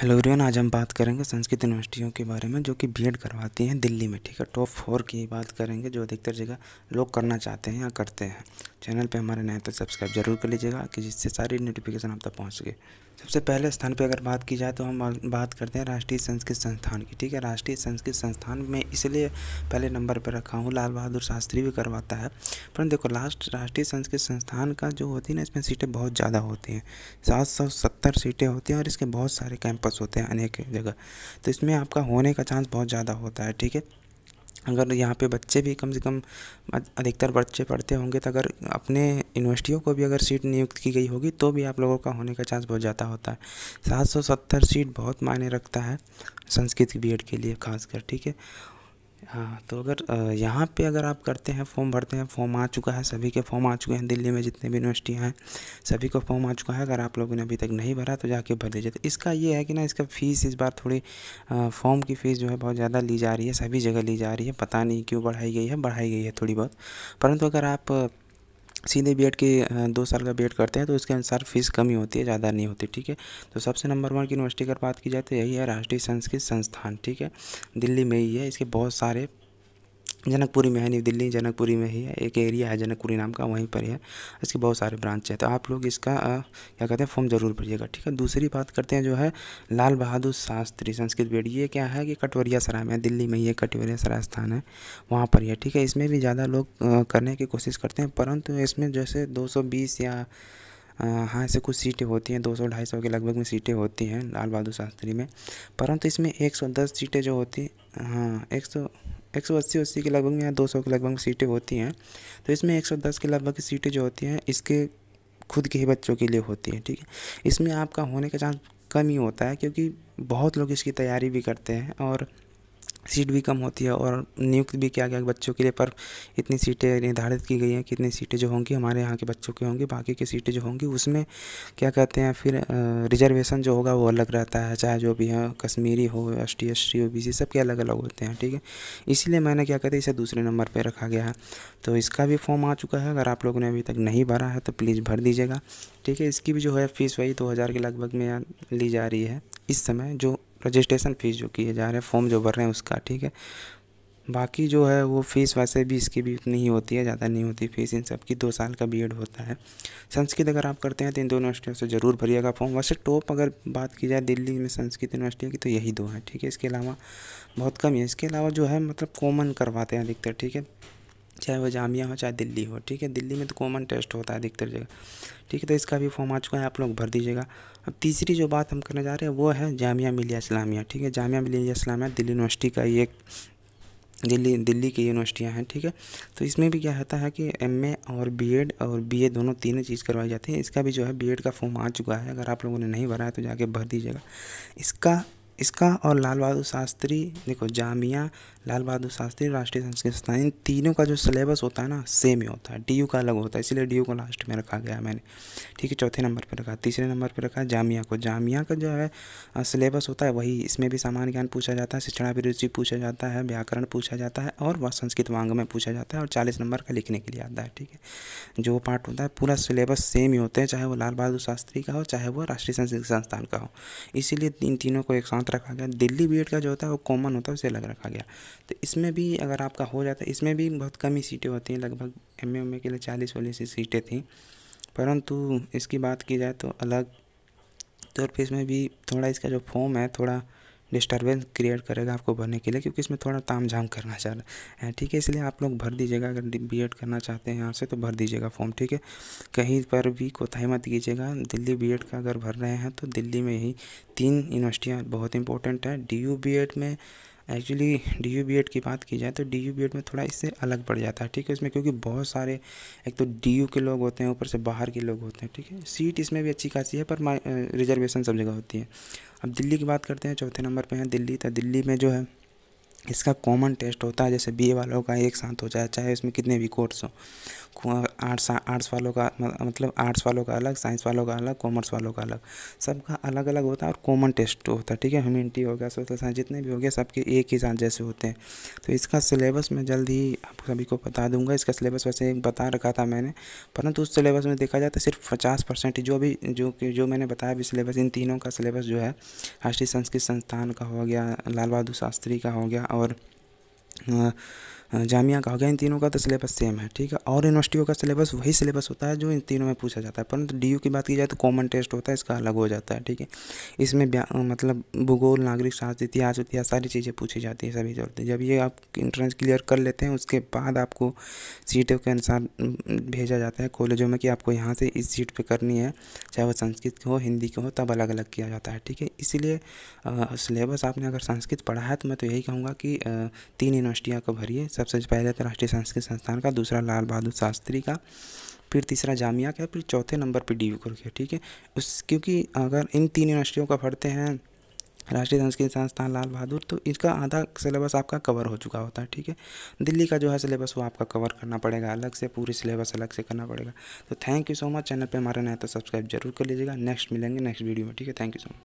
hello everyone आज हम बात करेंगे संस्कृत यूनिवर्सिटियों के बारे में जो कि बीएड करवाती हैं दिल्ली में ठीक है टॉप फोर की बात करेंगे जो अधिकतर जगह लोग करना चाहते हैं या करते हैं चैनल पे हमारे नए तो सब्सक्राइब जरूर कर लीजिएगा कि जिससे सारी नोटिफिकेशन आप तक पहुँच सके सबसे पहले स्थान पे अगर बात की जाए तो हम बात करते हैं राष्ट्रीय संस्कृत संस्थान की ठीक है राष्ट्रीय संस्कृत संस्थान में इसलिए पहले नंबर पर रखा हूँ लाल बहादुर शास्त्री भी करवाता है परंतु देखो लास्ट राष्ट्रीय संस्कृत संस्थान का जो होती है ना इसमें सीटें बहुत ज़्यादा होती हैं सात सौ सत्तर सीटें होती हैं और इसके बहुत सारे कैंपस होते हैं अनेक जगह तो इसमें आपका होने का चांस बहुत ज़्यादा होता है ठीक है अगर यहाँ पे बच्चे भी कम से कम अधिकतर बच्चे पढ़ते होंगे तो अगर अपने यूनिवर्सिटियों को भी अगर सीट नियुक्त की गई होगी तो भी आप लोगों का होने का चांस बहुत ज़्यादा होता है सात सौ सत्तर सीट बहुत मायने रखता है संस्कृत बी के लिए खासकर ठीक है हाँ तो अगर यहाँ पे अगर आप करते हैं फॉर्म भरते हैं फॉर्म आ चुका है सभी के फॉर्म आ चुके हैं दिल्ली में जितने भी यूनिवर्सिटियाँ हैं सभी को फॉर्म आ चुका है अगर आप लोगों ने अभी तक नहीं भरा तो जाके भर दीजिए तो इसका ये है कि ना इसका फ़ीस इस बार थोड़ी फॉर्म की फ़ीस जो है बहुत ज़्यादा ली जा रही है सभी जगह ली जा रही है पता नहीं क्यों बढ़ाई गई है बढ़ाई गई है थोड़ी बहुत परंतु अगर आप सीधे बी के दो साल का बी करते हैं तो इसके अनुसार फीस कम ही होती है ज़्यादा नहीं होती ठीक है तो सबसे नंबर वन की यूनिवर्सिटी अगर बात की जाए तो यही है राष्ट्रीय संस्कृत संस्थान ठीक है दिल्ली में ही है इसके बहुत सारे जनकपुरी में है न्यू दिल्ली जनकपुरी में ही है एक एरिया है जनकपुरी नाम का वहीं पर है इसके बहुत सारे ब्रांच है तो आप लोग इसका आ, क्या कहते हैं फॉर्म ज़रूर भरिएगा ठीक है दूसरी बात करते हैं जो है लाल बहादुर शास्त्री संस्कृत बेड ये क्या है कि कटवरिया सराय में दिल्ली में ही है कटवरिया सराय स्थान है वहाँ पर है ठीक है इसमें भी ज़्यादा लोग करने की कोशिश करते हैं परंतु इसमें जैसे दो या हाँ ऐसे कुछ सीटें होती हैं दो सौ ढाई सौ के लगभग में सीटें होती हैं लाल बहादुर शास्त्री में परंतु इसमें एक सौ दस सीटें जो होती हाँ एक सौ एक सौ अस्सी अस्सी के लगभग यहाँ दो सौ के लगभग सीटें होती हैं तो इसमें एक सौ दस के लगभग सीटें जो होती हैं इसके खुद के ही बच्चों के लिए होती हैं ठीक है इसमें आपका होने का चांस कम ही होता है क्योंकि बहुत लोग इसकी तैयारी भी करते हैं और सीट भी कम होती है और नियुक्त भी किया गया बच्चों के लिए पर इतनी सीटें निर्धारित की गई हैं कि इतनी सीटें जो होंगी हमारे यहाँ के बच्चों की होंगी बाकी की सीटें जो होंगी उसमें क्या कहते हैं फिर रिजर्वेशन जो होगा वो अलग रहता है चाहे जो भी है कश्मीरी हो S T S T O B C सबके अलग अलग होते हैं ठीक है इसीलिए मैंने क्या कहते हैं इसे दूसरे नंबर पर रखा गया है तो इसका भी फॉर्म आ चुका है अगर आप लोगों ने अभी तक नहीं भरा है तो प्लीज़ भर दीजिएगा ठीक है इसकी भी जो है फ़ीस वही दो हज़ार के लगभग में ली जा रही है इस समय जो रजिस्ट्रेशन फ़ीस जो किए जा रहे हैं फॉर्म जो भर रहे हैं उसका ठीक है बाकी जो है वो फ़ीस वैसे भी इसकी भी उतनी ही होती है ज़्यादा नहीं होती फ़ीस इन सब की दो साल का बीएड होता है संस्कृत अगर आप करते हैं तो इन दो यूनिवर्सिटियों से ज़रूर भरिएगा फॉर्म वैसे टॉप अगर बात की जाए दिल्ली में संस्कृत यूनिवर्सिटी की तो यही दो है ठीक है इसके अलावा बहुत कम है इसके अलावा जो है मतलब कॉमन करवाते हैं अधिकतर ठीक है चाहे वो जामिया हो चाहे दिल्ली हो ठीक है दिल्ली में तो कॉमन टेस्ट होता है अधिकतर जगह ठीक है तो इसका भी फॉर्म आ चुका है आप लोग भर दीजिएगा अब तीसरी जो बात हम करने जा रहे हैं वो है जामिया मिलिया इस्लामिया ठीक है जामिया मिलिया इस्लामिया दिल्ली यूनिवर्सिटी का ये दिल्ली दिल्ली की यूनिवर्सिटियाँ हैं ठीक है तो इसमें भी क्या होता है कि एम और बी और बी दोनों तीनों चीज़ करवाई जाती है इसका भी जो है बी का फॉर्म आ चुका है अगर आप लोगों ने नहीं भरा है तो जाके भर दीजिएगा इसका इसका और लाल बहादुर शास्त्री देखो जामिया लाल बहादुर शास्त्री राष्ट्रीय संस्कृत संस्थान इन तीनों का जो सिलेबस होता है ना सेम ही होता है डी का अलग होता है इसीलिए डी को लास्ट में रखा गया मैंने ठीक है चौथे नंबर पर रखा तीसरे नंबर पर रखा जामिया को जामिया का जो है सिलेबस होता है वही इसमें भी सामान्य ज्ञान पूछा जाता है शिक्षणाभिरुचि पूछा जाता है व्याकरण पूछा जाता है और वह संस्कृत वांग में पूछा जाता है और चालीस नंबर का लिखने के लिए आता है ठीक है जो पार्ट होता है पूरा सिलेबस सेम ही होता है चाहे वो लाल बहादुर शास्त्री का हो चाहे वो राष्ट्रीय संस्कृत संस्थान का हो इसीलिए इन तीनों को एक साथ मत रखा गया दिल्ली बी का जो होता है वो कॉमन होता है उसे अलग रखा गया तो इसमें भी अगर आपका हो जाता है इसमें भी बहुत कम ही सीटें होती हैं लगभग एम एम के लिए चालीस वालीस ही सीटें थी परंतु इसकी बात की जाए तो अलग तो फिर इसमें भी थोड़ा इसका जो फॉर्म है थोड़ा डिस्टर्बेंस क्रिएट करेगा आपको भरने के लिए क्योंकि इसमें थोड़ा ताम झाम करना चाह रहा है ठीक है इसलिए आप लोग भर दीजिएगा अगर बी करना चाहते हैं यहाँ से तो भर दीजिएगा फॉर्म ठीक है कहीं पर भी कोताही मत कीजिएगा दिल्ली बी का अगर भर रहे हैं तो दिल्ली में यही तीन यूनिवर्सिटियाँ बहुत इंपॉर्टेंट है डी यू में actually D U B ed की बात की जाए तो डी यू बी एड में थोड़ा इससे अलग पड़ जाता है ठीक है इसमें क्योंकि बहुत सारे एक तो डी यू के लोग होते हैं ऊपर से बाहर के लोग होते हैं ठीक है सीट इसमें भी अच्छी खासी है पर रिजर्वेशन सब जगह होती है अब दिल्ली की बात करते हैं चौथे नंबर पर हैं दिल्ली तो दिल्ली में जो है इसका कॉमन टेस्ट होता है जैसे बी ए वालों का एक साथ हो जाए चाहे उसमें कितने भी कोर्स हों आर्ट्स आर्ट्स वालों का मतलब आर्ट्स वालों का अलग साइंस वालों का अलग कॉमर्स वालों का अलग सबका अलग अलग होता है और कॉमन टेस्ट तो होता है ठीक है ह्यूमिनिटी हो गया सोशल साइंस जितने भी हो गया सबके एक ही साथ जैसे होते हैं तो इसका सिलेबस मैं जल्द ही आप सभी को बता दूंगा इसका सिलेबस वैसे एक बता रखा था मैंने परंतु उस सिलेबस में देखा जाए तो सिर्फ पचास परसेंट जो भी जो जो मैंने बताया भी सिलेबस इन तीनों का सिलेबस जो है राष्ट्रीय संस्कृत संस्थान का हो गया लाल बहादुर शास्त्री का हो गया और हाँ, जामिया का हो गया इन तीनों का तो सिलेबस सेम है ठीक है और यूनिवर्सिटियों का सिलेबस वही सिलेबस होता है जो इन तीनों में पूछा जाता है परंतु डी की बात की जाए तो कॉमन टेस्ट होता है इसका अलग हो जाता है ठीक है इसमें मतलब भूगोल नागरिक शास्त्र इतिहास इतिहास सारी चीज़ें पूछी जाती है सभी जरूरत जब ये आप इंट्रेंस क्लियर कर लेते हैं उसके बाद आपको सीटों के अनुसार भेजा जाता है कॉलेजों में कि आपको यहाँ से इस सीट पर करनी है चाहे वो संस्कृत हो हिंदी के हो तब अलग अलग किया जाता है ठीक है इसीलिए सिलेबस आपने अगर संस्कृत पढ़ा है तो मैं तो यही कहूँगा कि तीन यूनिवर्सिटियाँ को भरिए सबसे पहले तो राष्ट्रीय संस्कृत संस्थान का दूसरा लाल बहादुर शास्त्री का फिर तीसरा जामिया का फिर चौथे नंबर पर डी यू करके ठीक है उस क्योंकि अगर इन तीन यूनिवर्सिटियों का पढ़ते हैं राष्ट्रीय संस्कृत संस्थान लाल बहादुर तो इसका आधा सिलेबस आपका कवर हो चुका होता है ठीक है दिल्ली का जो है सिलेबस वो आपका कवर करना पड़ेगा अलग से पूरी सिलेबस अलग से करना पड़ेगा तो thank you so much channel पे हमारा नया तो सब्सक्राइब जरूर कर लीजिएगा नेक्स्ट मिलेंगे नेक्स्ट वीडियो में ठीक है थैंक यू सो मच